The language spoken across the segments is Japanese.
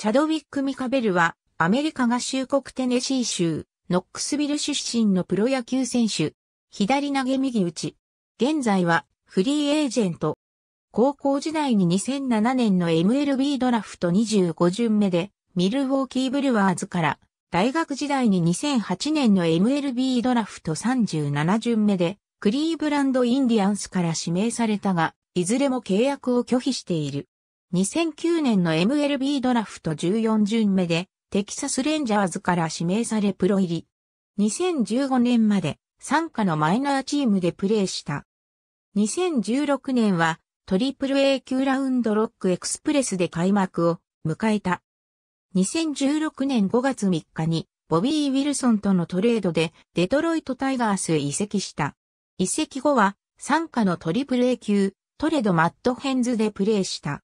チャドウィック・ミカベルは、アメリカ合衆国テネシー州、ノックスビル出身のプロ野球選手。左投げ右打ち。現在は、フリーエージェント。高校時代に2007年の MLB ドラフト25巡目で、ミルウォーキーブルワーズから、大学時代に2008年の MLB ドラフト37巡目で、クリーブランド・インディアンスから指名されたが、いずれも契約を拒否している。2009年の MLB ドラフト14巡目でテキサスレンジャーズから指名されプロ入り。2015年まで参加のマイナーチームでプレーした。2016年はトリプル A 級ラウンドロックエクスプレスで開幕を迎えた。2016年5月3日にボビー・ウィルソンとのトレードでデトロイトタイガースへ移籍した。移籍後は参加のトリプル A 級トレド・マット・ヘンズでプレーした。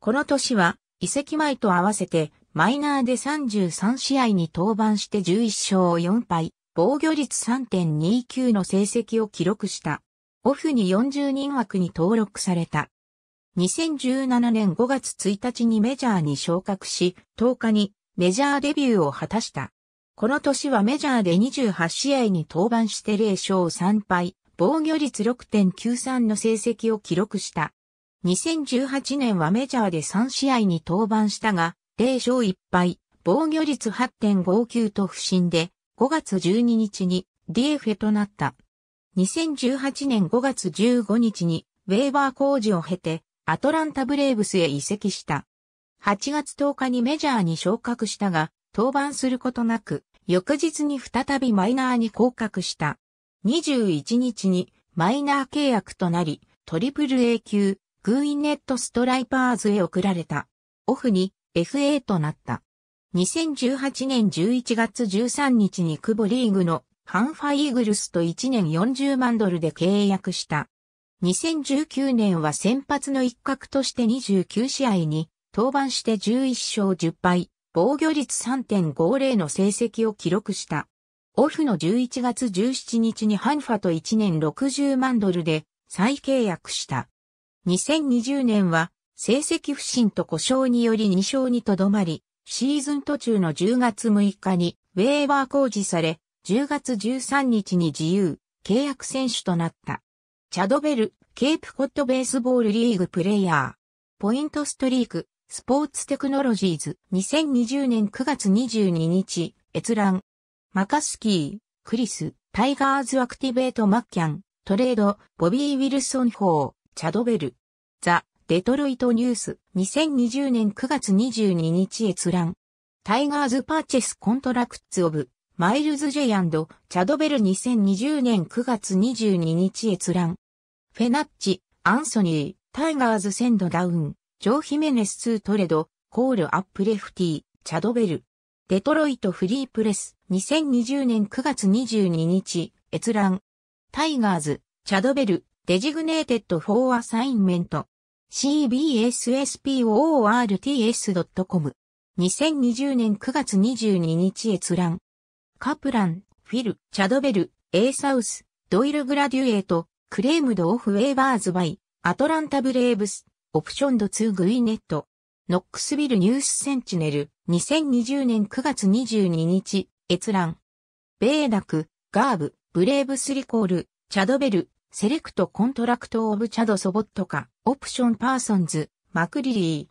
この年は、移籍前と合わせて、マイナーで33試合に登板して11勝4敗、防御率3.29の成績を記録した。オフに40人枠に登録された。2017年5月1日にメジャーに昇格し、10日にメジャーデビューを果たした。この年はメジャーで28試合に登板して0勝3敗、防御率6.93の成績を記録した。2018年はメジャーで3試合に登板したが、0勝1敗、防御率8.59と不振で、5月12日に DF となった。2018年5月15日にウェーバー工事を経てアトランタブレーブスへ移籍した。8月10日にメジャーに昇格したが、登板することなく、翌日に再びマイナーに降格した。21日にマイナー契約となり、トリプル A 級クーイネットストライパーズへ送られた。オフに FA となった。2018年11月13日にクボリーグのハンファイーグルスと1年40万ドルで契約した。2019年は先発の一角として29試合に登板して11勝10敗、防御率3.50の成績を記録した。オフの11月17日にハンファと1年60万ドルで再契約した。2020年は成績不振と故障により2勝にとどまり、シーズン途中の10月6日にウェーバー工事され、10月13日に自由契約選手となった。チャドベル、ケープコットベースボールリーグプレイヤー。ポイントストリーク、スポーツテクノロジーズ、2020年9月22日、閲覧。マカスキー、クリス、タイガーズアクティベートマッキャン、トレード、ボビー・ウィルソン4。チャドベル。ザ・デトロイトニュース2020年9月22日閲覧。タイガーズパーチェスコントラクツオブマイルズ・ジェイチャドベル2020年9月22日閲覧。フェナッチ、アンソニー、タイガーズセンドダウン、ジョー・ヒメネス・ツー・トレド、コール・アップ・レフティ、チャドベル。デトロイト・フリープレス2020年9月22日閲覧。タイガーズ、チャドベル、Designated for Assignment cbssports.com 2020年9月22日閲覧カプラン、フィル、チャドベル、エーサウス、ドイルグラデュエート、クレームドオフウェーバーズバイ、アトランタブレーブス、オプションドツーグイネット、ノックスビルニュースセンチネル、2020年9月22日、閲覧。ベーダク、ガーブ、ブレーブスリコール、チャドベル、セレクトコントラクトオブチャドソボットカ、オプションパーソンズ、マクリリー、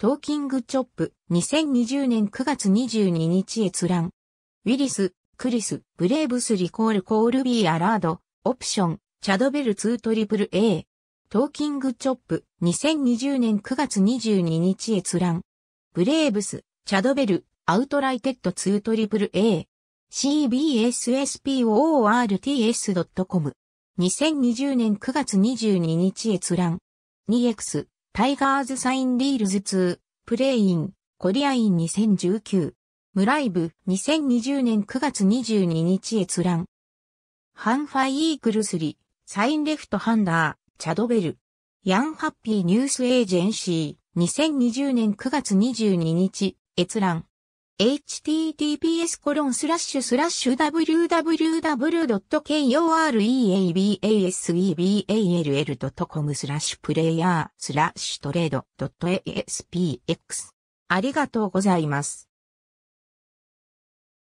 トーキングチョップ、2020年9月22日閲覧。ウィリス、クリス、ブレーブスリコールコールビーアラード、オプション、チャドベル2トリプル A。トーキングチョップ、2020年9月22日閲覧。ブレーブス、チャドベル、アウトライテッド2トリプル A。cbsspoorts.com 2020年9月22日閲覧。2X、タイガーズサインリールズ2、プレイン、コリアイン2019。ムライブ、2020年9月22日閲覧。ハンファイイークルスリ、サインレフトハンダー、チャドベル。ヤンハッピーニュースエージェンシー、2020年9月22日、閲覧。https コロンスラッシュスラッシュ www.koreabaseball.com スラッシュプレイヤースラッシュトレード .aspx ありがとうございます。